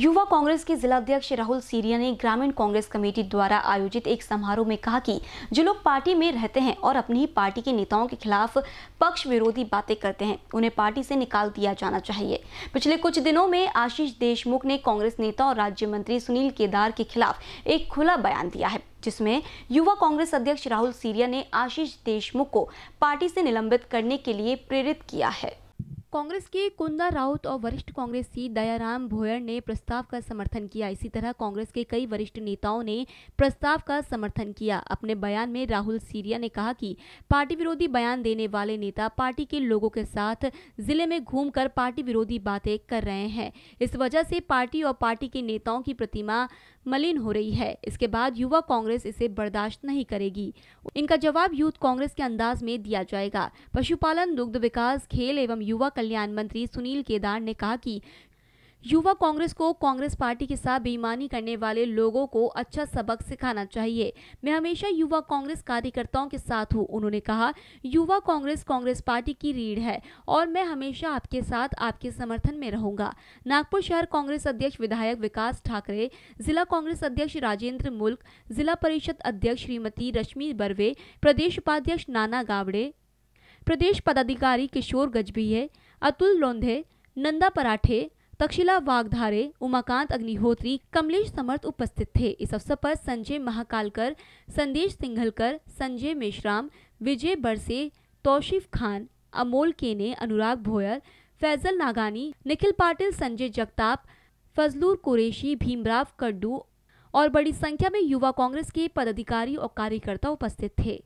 युवा कांग्रेस के जिलाध्यक्ष राहुल सीरिया ने ग्रामीण कांग्रेस कमेटी द्वारा आयोजित एक समारोह में कहा कि जो लोग पार्टी में रहते हैं और अपनी ही पार्टी के नेताओं के खिलाफ पक्ष विरोधी बातें करते हैं उन्हें पार्टी से निकाल दिया जाना चाहिए पिछले कुछ दिनों में आशीष देशमुख ने कांग्रेस नेता और राज्य मंत्री सुनील केदार के खिलाफ एक खुला बयान दिया है जिसमें युवा कांग्रेस अध्यक्ष राहुल सीरिया ने आशीष देशमुख को पार्टी से निलंबित करने के लिए प्रेरित किया है कांग्रेस के कुंदा राउत और वरिष्ठ कांग्रेसी दयाराम भोयर ने प्रस्ताव का समर्थन किया इसी तरह कांग्रेस के कई वरिष्ठ नेताओं ने प्रस्ताव का समर्थन किया अपने बयान में राहुल सीरिया ने कहा कि पार्टी विरोधी बयान देने वाले नेता पार्टी के लोगों के साथ जिले में घूमकर पार्टी विरोधी बातें कर रहे हैं इस वजह से पार्टी और पार्टी के नेताओं की प्रतिमा मलिन हो रही है इसके बाद युवा कांग्रेस इसे बर्दाश्त नहीं करेगी इनका जवाब यूथ कांग्रेस के अंदाज में दिया जाएगा पशुपालन दुग्ध विकास खेल एवं युवा कल्याण मंत्री सुनील केदार ने कहा कि युवा कांग्रेस को कांग्रेस पार्टी के साथ बेईमानी करने वाले लोगों को अच्छा सबक सिखाना चाहिए मैं हमेशा युवा कांग्रेस कार्यकर्ताओं के साथ हूं उन्होंने कहा युवा कांग्रेस कांग्रेस पार्टी की रीढ़ है और मैं हमेशा आपके साथ आपके समर्थन में रहूंगा नागपुर शहर कांग्रेस अध्यक्ष विधायक विकास ठाकरे जिला कांग्रेस अध्यक्ष राजेंद्र मुल्क जिला परिषद अध्यक्ष श्रीमती रश्मि बर्वे प्रदेश उपाध्यक्ष नाना गावड़े प्रदेश पदाधिकारी किशोर गजबी है अतुल लोंधे नंदा पराठे तक्षिला वागधारे उमाकांत अग्निहोत्री कमलेश समर्थ उपस्थित थे इस अवसर पर संजय महाकालकर संदेश सिंघलकर संजय मेश्राम विजय बरसे तौशिफ खान अमोल केने अनुराग भोयर फैजल नागानी निखिल पाटिल संजय जगताप फजलूर कुरेशी भीमराव कड्डू और बड़ी संख्या में युवा कांग्रेस के पदाधिकारी और कार्यकर्ता उपस्थित थे